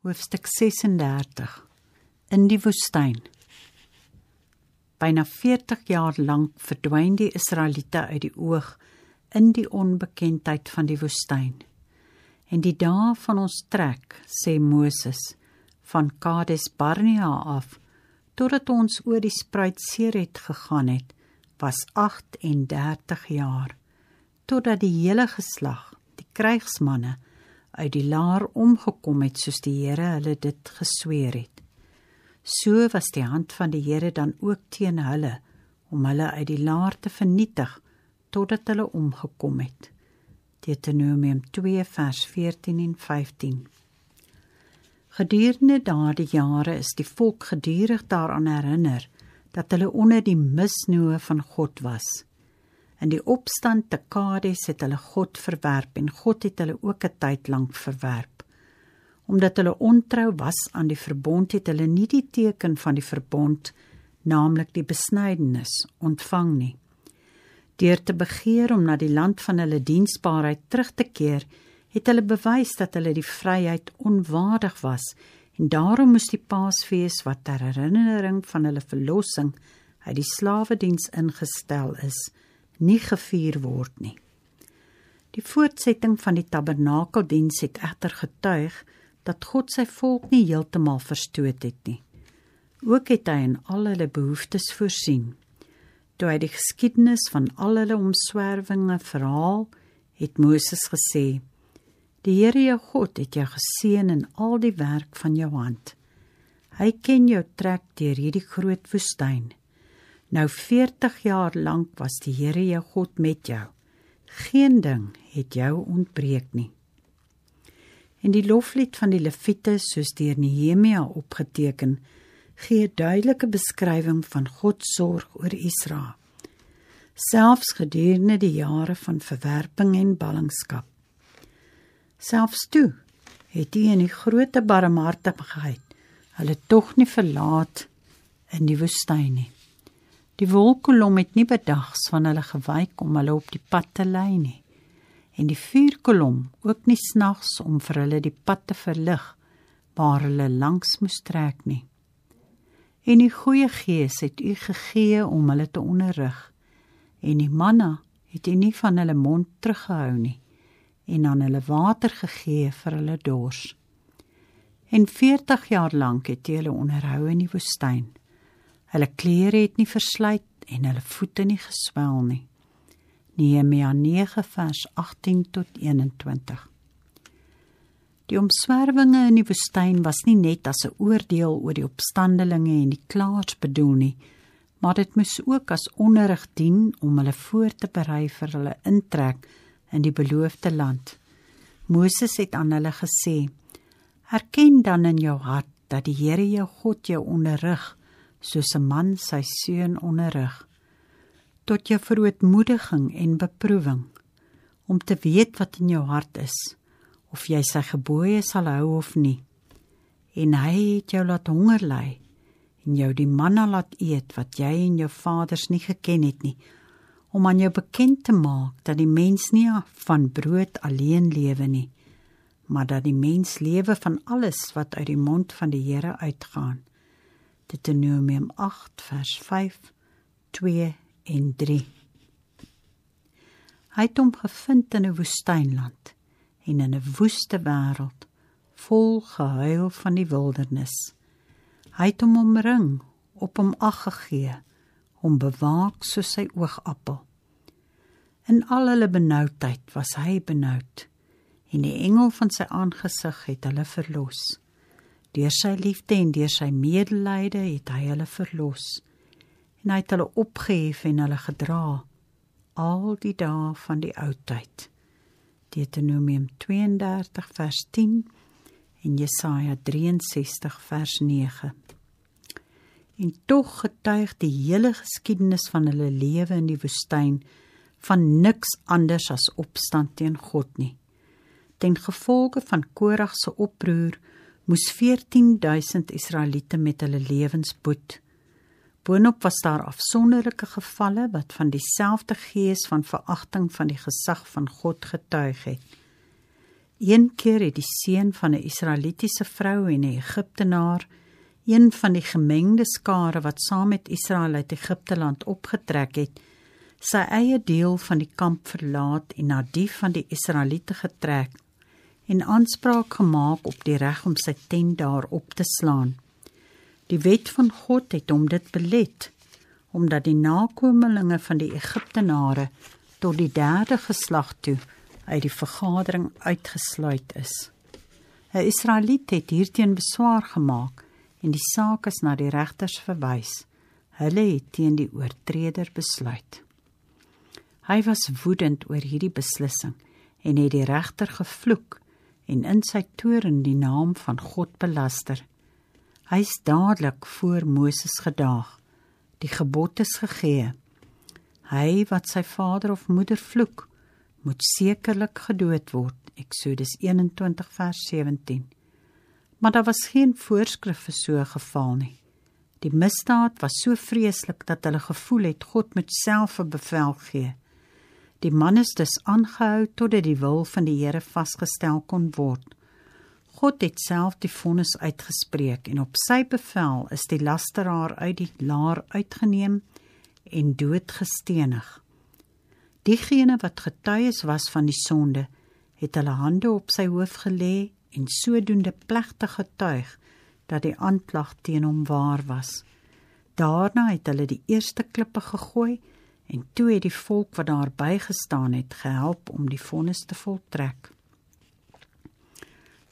Hoofstuk 36 In die woestyn. Byna 40 jaar lank verdwyn die Israeliete uit die oog in die onbekendheid van die woestyn. En die dae van ons trek, sê Moses, van Kadesh-Barnea af, totdat ons oor die Spruitseer het gegaan het, was 38 jaar, totdat die hele geslag, die krygsmanne, uit die laar omgekom het soos die Here hulle dit gesweer het. So was die hand van die Here dan ook teen hulle om hulle uit die laar te vernietig totdat hulle omgekom het. Deuteronomium 2 vers 14 en 15. Gedurende daardie jare is die volk gedurig daaraan herinner dat hulle onder die misnoë van God was. In die opstand te Kades het hulle God verwerp en God het hulle ook 'n tyd lank verwerp. Omdat hulle ontrou was aan die verbond het hulle nie die teken van die verbond, naamlik die besnydenis, ontvang nie. Deur te begeer om na die land van hulle diensbaarheid terug te keer, het hulle bewys dat hulle die vryheid onwaardig was en daarom moes die Paasfees wat ter herinnering van hulle verlossing uit die slawediens ingestel is, nie gevier word nie. Die voortsetting van die tabernakeldiens het egter getuig dat God sy volk nie heeltemal verstoot het nie. Ook het hy in al hulle behoeftes voorsien. Toe hy die geskiedenis van al hulle omswervinge verhaal, het Moses gesê: "Die Here jou God het jou geseën in al die werk van jou hand. Hy ken jou trek deur hierdie groot woestyn." Nou 40 jaar lank was die Here jou God met jou. Geen ding het jou ontbreek nie. En die loflied van die Lewiete soos deur Nehemia opgeteken, gee 'n duidelike beskrywing van God se sorg oor Israel. Selfs gedurende die jare van verwerping en ballingskap. Selfs toe het U in die grootte barmhartigheid hulle tog nie verlaat in die woestyn nie. Die wolkkolom het nie bedags van hulle gewyk om hulle op die pad te lei nie. En die vuurkolom ook nie snags om vir hulle die pad te verlig waar hulle langs moes trek nie. En die goeie gees het u gegee om hulle te onderrig en die manna het u nie van hulle mond teruggehou nie en aan hulle water gegee vir hulle dors. En 40 jaar lank het hulle onderhou in die woestyn. Hulle klere het nie versluit en hulle voete nie geswel nie. Nehemia 9 vers 18 tot 21. Die omswervinge in die woestyn was nie net as 'n oordeel oor die opstandelinge en die klaars bedoel nie, maar dit moes ook as onderrig dien om hulle voor te berei vir hulle intrek in die beloofde land. Moses het aan hulle gesê: "Erken dan in jou hart dat die Here jou God jou onderrig" soos 'n man sy seun onderrig tot jou verootmoediging en beproewing om te weet wat in jou hart is of jy sy gebooie sal hou of nie en hy het jou laat honger lei en jou die manna laat eet wat jy en jou vaders nie geken het nie om aan jou bekend te maak dat die mens nie van brood alleen lewe nie maar dat die mens lewe van alles wat uit die mond van die Here uitgaan Deuteronomium 8 vers 5, 2 en 3. Hy het hom gevind in 'n woestynland en in 'n woeste wêreld vol gehuil van die wildernis. Hy het hom omring, op hom ag gegee, hom bewaak soos sy oogappel. In al hulle benoudheid was hy benoud en die engel van sy aangesig het hulle verlos. Deur sy liefde en deur sy medelyde het hy hulle verlos en hy het hulle opgehef en hulle gedra al die dae van die ou tyd. Deuteronomium 32 vers 10 en Jesaja 63 vers 9. En tog getuig die hele geskiedenis van hulle lewe in die woestyn van niks anders as opstand teen God nie. Ten gevolge van Korag se oproer moes 14000 Israeliete met hulle lewens boet. Boonop was daar afsonderlike gevalle wat van dieselfde gees van veragting van die gesag van God getuig het. Een keer het die seun van 'n Israelitiese vrou en 'n Egiptenaar, een van die gemengde skare wat saam met Israel uit Egipte land opgetrek het, sy eie deel van die kamp verlaat en na die van die Israeliete getrek en aanspraak gemaak op die reg om sy tent daar op te slaan. Die wet van God het hom dit belet omdat die nakommelinge van die Egiptenare tot die derde geslag toe uit die vergadering uitgesluit is. 'n Israeliet het hierteen beswaar gemaak en die saak is na die regters verwys. Hulle het teen die oortreder besluit. Hy was woedend oor hierdie beslissing en het die regter gevloek en in sy toorn die naam van God belaster. Hy is dadelik voor Moses gedaag. Die gebod is gegee. Hy wat sy vader of moeder vloek, moet sekerlik gedood word. Eksodus 21 vers 17. Maar daar was geen voorskrif vir so 'n geval nie. Die misdaad was so vreeslik dat hulle gevoel het God moet self 'n bevel gee. Die man is dus aangehou totdat die wil van die Here vasgestel kon word. God het self die vonnis uitgespreek en op sy bevel is die lasteraar uit die laar uitgeneem en doodgestenig. Diegene wat getuies was van die sonde, het hulle hande op sy hoof gelê en sodoende plegtig getuig dat die aanklag teen hom waar was. Daarna het hulle die eerste klippe gegooi en toe het die volk wat daar bygestaan het gehelp om die vonnis te voltrek.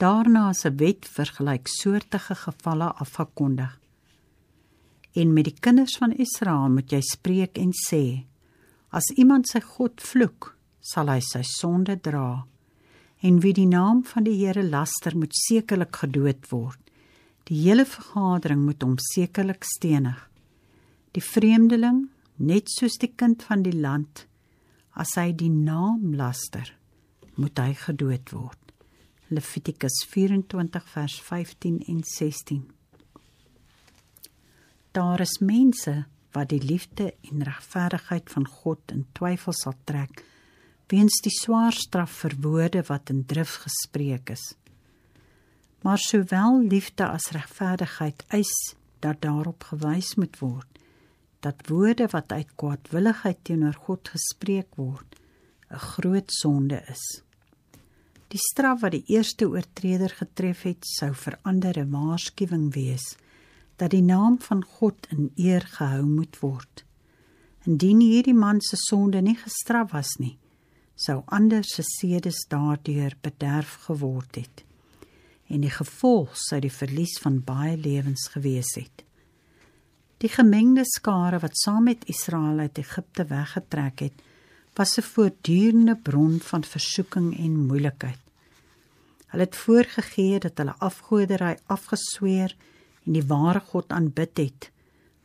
Daarna is 'n wet vir gelyksoortige gevalle afgekondig. En met die kinders van Israel moet jy spreek en sê: As iemand sy God vloek, sal hy sy sonde dra. En wie die naam van die Here laster, moet sekerlik gedood word. Die hele vergadering moet hom sekerlik stenig. Die vreemdeling net soos die kind van die land as hy die naam laster moet hy gedood word Levitikus 24 vers 15 en 16 Daar is mense wat die liefde en regverdigheid van God in twyfel sal trek weens die swaar straf vir woorde wat in drif gespreek is Maar sowel liefde as regverdigheid eis dat daarop gewys moet word dat woorde wat uit kwaadwilligheid teenoor God gespreek word, 'n groot sonde is. Die straf wat die eerste oortreder getref het, sou vir ander 'n waarskuwing wees dat die naam van God in eer gehou moet word. Indien hierdie man se sonde nie gestraf was nie, sou ander se sedes daardeur bederf geword het en die gevolg sou die verlies van baie lewens gewees het. Die gemengde skare wat saam met Israel uit Egipte weggetrek het, was 'n voortdurende bron van versoeking en moeilikheid. Hulle het voorgegee dat hulle afgoderry afgesweer en die ware God aanbid het,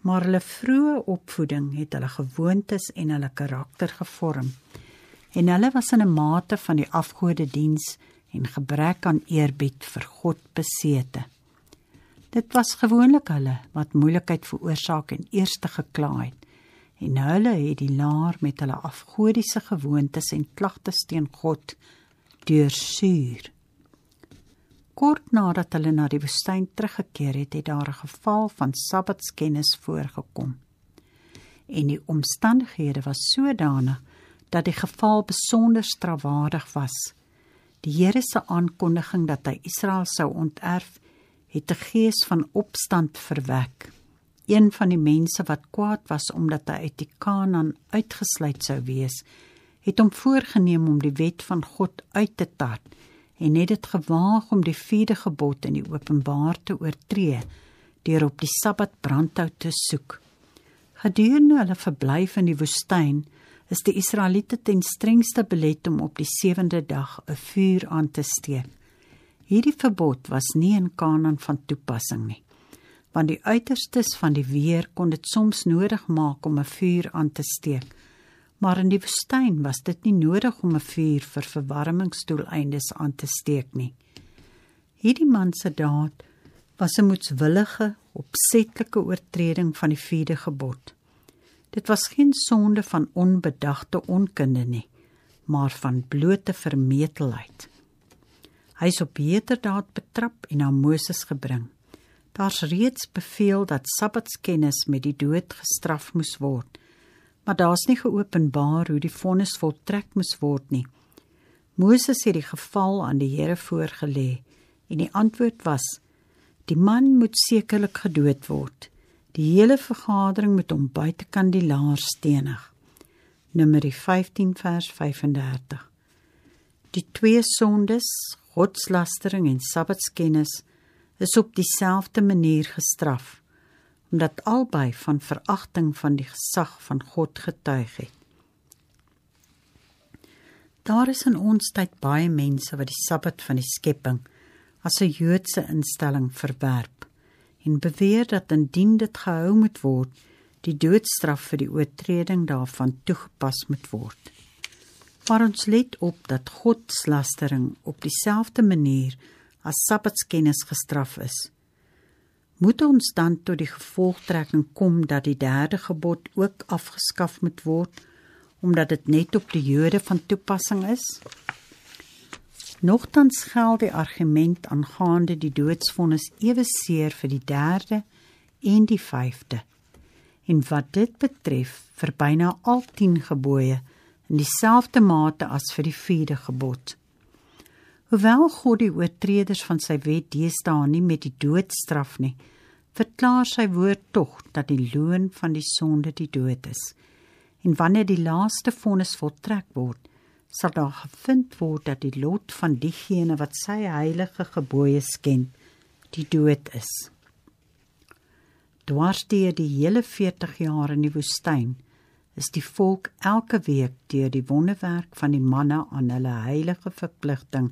maar hulle vroeë opvoeding het hulle gewoontes en hulle karakter gevorm. En hulle was in 'n mate van die afgode diens en gebrek aan eerbied vir God besete. Dit was gewoonlik hulle wat moeilikheid veroorsaak en eerste gekla het. En nou hulle het die laar met hulle afgodiese gewoontes en klagtes teen God deursuur. Kort nadat hulle na die woestyn teruggekeer het, het daar 'n geval van sabbatskennis voorgekom. En die omstandighede was sodanig dat die geval besonder strawaardig was. Die Here se aankondiging dat hy Israel sou onterf het 'n gees van opstand verwek. Een van die mense wat kwaad was omdat hy uit die Kanaan uitgesluit sou wees, het hom voorgenem om die wet van God uit te tat en het dit gewaag om die vierde gebod in die openbaar te oortree deur op die Sabbat brandhout te soek. Gedurende hulle verblyf in die woestyn is die Israeliete ten strengste belet om op die sewende dag 'n vuur aan te steek. Hierdie verbod was nie in Kanaan van toepassing nie. Want die uiterstes van die weer kon dit soms nodig maak om 'n vuur aan te steek. Maar in die woestyn was dit nie nodig om 'n vuur vir verwarmingsdoeleindes aan te steek nie. Hierdie man se daad was 'n moetswillige, opsetlike oortreding van die vierde gebod. Dit was geen sonde van onbedagte onkunde nie, maar van blote vermetelheid. Hy is op beterdaad betrap en na Moses gebring. Daar's reeds beveel dat Sabbatskennis met die dood gestraf moes word. Maar daar's nie geopenbaar hoe die vonnis voltrek moes word nie. Moses het die geval aan die Here voorgelê en die antwoord was: Die man moet sekerlik gedood word. Die hele vergadering moet hom buite kan die laar stenig. Numeri 15 vers 35. Die twee sondes, godslastering en sabbatskennis is op dieselfde manier gestraf omdat albei van verachting van die gesag van God getuig het. Daar is in ons tyd baie mense wat die sabbat van die skepping as 'n Joodse instelling verwerp en beweer dat indien dit gehou moet word, die doodstraf vir die oortreding daarvan toegepas moet word. Maar ons let op dat godslastering op dieselfde manier as sabbatskennis gestraf is. Moet ons dan tot die gevolgtrekking kom dat die derde gebod ook afgeskaf moet word omdat dit net op die Jode van toepassing is? Nogtans geld die argument aangaande die doodsvonnis ewe seer vir die derde en die vyfde. En wat dit betref, vir byna al 10 gebooie in dieselfde mate as vir die vierde gebod. Hoewel God die oortreders van sy wet deesdae nie met die dood straf nie, verklaar sy woord tog dat die loon van die sonde die dood is. En wanneer die laaste vonnis voltrek word, sal daar gevind word dat die lot van diegene wat sy heilige gebooie sken, die dood is. Dwarsteer die hele 40 jaar in die woestyn, is die volk elke week deur die wonderwerk van die manna aan hulle heilige verpligting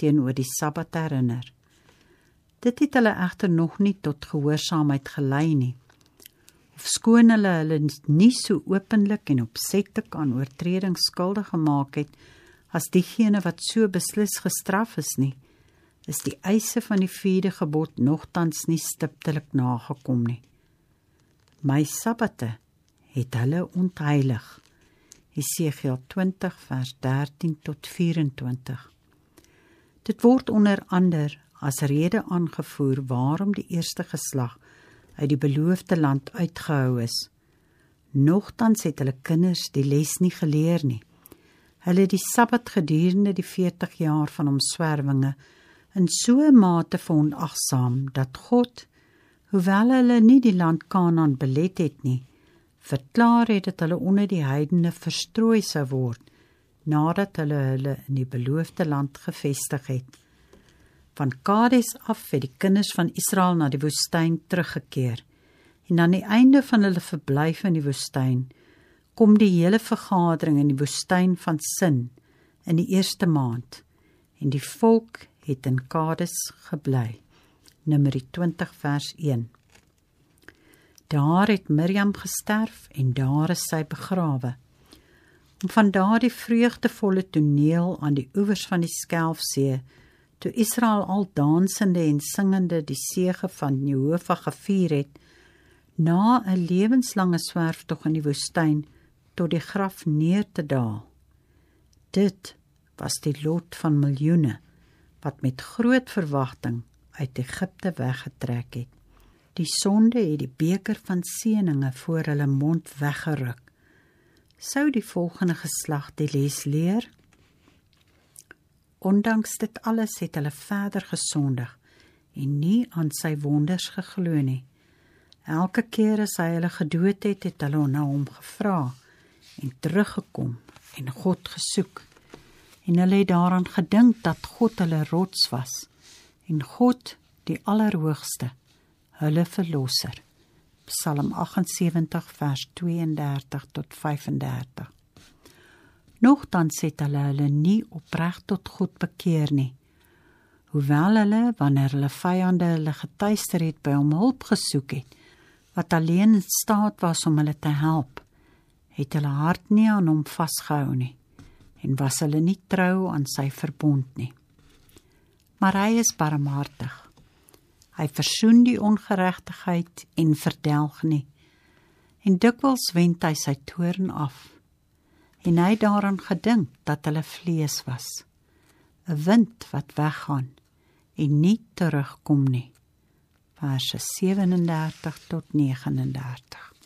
teenoor die Sabbat herinner. Dit het hulle egter nog nie tot gehoorsaamheid gelei nie. Ofskoon hulle hulle nie so openlik en opsetlik aan oortredings skuldig gemaak het as diegene wat so beslis gestraf is nie, is die eise van die vierde gebod nogtans nie stiptelik nagekom nie. My Sabbate het hulle ontheilig. Jesegiel 20 vers 13 tot 24. Dit word onder ander as rede aangevoer waarom die eerste geslag uit die beloofde land uitgehou is. Nogtans het hulle kinders die les nie geleer nie. Hulle het die Sabbat gedurende die 40 jaar van omswerwinge in so 'n mate veronagsaam dat God, hoewel hulle nie die land Kanaan belet het nie, verklaar het dat hulle onder die heidene verstrooi sou word nadat hulle hulle in die beloofde land gevestig het. Van Kades af het die kinders van Israel na die woestyn teruggekeer. En aan die einde van hulle verblyf in die woestyn kom die hele vergadering in die woestyn van Sin in die eerste maand en die volk het in Kades gebly. Numeri 20 vers 1. Daar het Miriam gesterf en daar is sy begrawe. En van daardie vreugdevolle toneel aan die oewers van die Skelfsee, toe Israel al dansende en singende die seëge van Jehovah gevier het, na 'n lewenslange swerftog in die woestyn tot die graf neer te daal. Dit was die lot van miljoene wat met groot verwagting uit Egipte weggetrek het. Die sonde het die beker van seëninge voor hulle mond weggeruk. Sou die volgende geslag die les leer? Ondanks dit alles het hulle verder gesondig en nie aan sy wonders geglo nie. Elke keer as hy hulle gedoet het, het hulle na hom gevra en teruggekom en God gesoek. En hulle het daaraan gedink dat God hulle rots was en God die Allerhoogste hulle verlosser. Psalm 78 vers 32 tot 35. Nogtans het hulle hulle nie opreg tot God bekeer nie. Hoewel hulle wanneer hulle vyande hulle getuister het by hom hulp gesoek het, wat alleen in staat was om hulle te help, het hulle hart nie aan hom vasgehou nie en was hulle nie trou aan sy verbond nie. Maar hy is barmhartig. Hy versoen die ongeregtigheid en verdelg nie. En dikwels wend hy sy toorn af. En hy daaraan gedink dat hulle vlees was, 'n wind wat weggaan en nie terugkom nie. Verse 37 tot 39.